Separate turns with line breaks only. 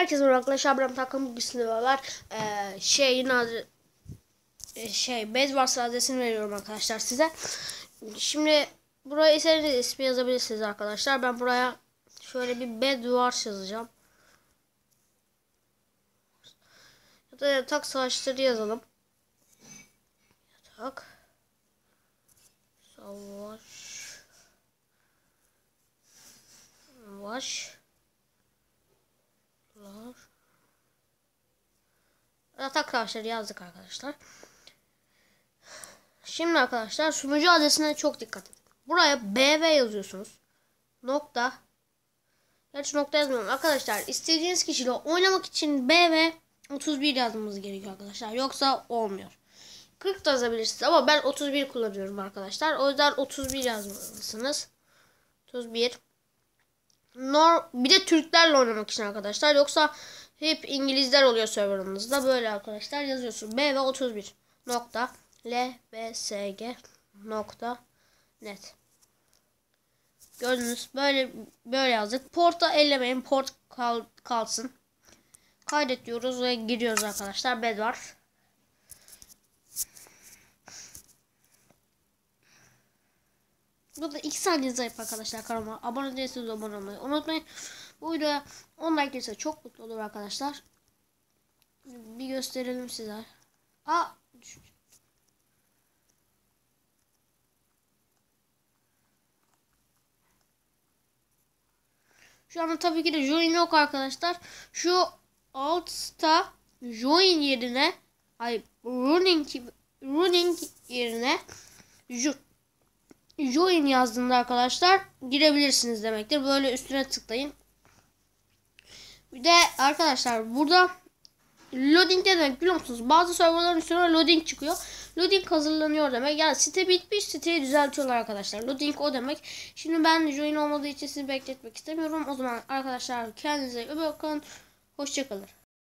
Herkes arkadaşlar Abram Takım bugün sınırlar. Ee, şeyin adı şey, e, şey Bedwars adresini veriyorum arkadaşlar size. Şimdi buraya istediğiniz ismi yazabilirsiniz arkadaşlar. Ben buraya şöyle bir Bedwars yazacağım. Ya da yatak savaşları yazalım. Yatak savaş savaş Atak kavşarı yazdık arkadaşlar. Şimdi arkadaşlar sunucu adresine çok dikkat edin. Buraya BV yazıyorsunuz. Nokta. Gerçi nokta yazmıyorum. Arkadaşlar istediğiniz kişiyle oynamak için BV 31 yazmamız gerekiyor arkadaşlar. Yoksa olmuyor. 40 da yazabilirsiniz ama ben 31 kullanıyorum arkadaşlar. O yüzden 31 yazmalısınız. 31 Nor bir de Türklerle oynamak için arkadaşlar. Yoksa hep İngilizler oluyor serverımızda. Böyle arkadaşlar yazıyorsun. B ve 31 nokta L B S G nokta net. Gördünüz böyle böyle yazdık. Porta ellemeyin. Port kal, kalsın. Kaydet diyoruz ve giriyoruz arkadaşlar. Bed var. Bu da 2 saniye zayıf arkadaşlar kanalıma. Abone değilseniz abone olmayı unutmayın. Bu videoya 10 like gelirse çok mutlu olur arkadaşlar. Bir gösterelim size. Aa Şu anda tabii ki de join yok arkadaşlar. Şu alt'ta join yerine ay running running yerine jut join yazdığında arkadaşlar girebilirsiniz demektir. Böyle üstüne tıklayın. Bir de arkadaşlar burada loading ne demek biliyor musunuz? Bazı serverların üstüne loading çıkıyor. Loading hazırlanıyor demek. Yani site bitmiş siteyi düzeltiyorlar arkadaşlar. Loading o demek. Şimdi ben join olmadığı için sizi bekletmek istemiyorum. O zaman arkadaşlar kendinize iyi bakın. Hoşçakalın.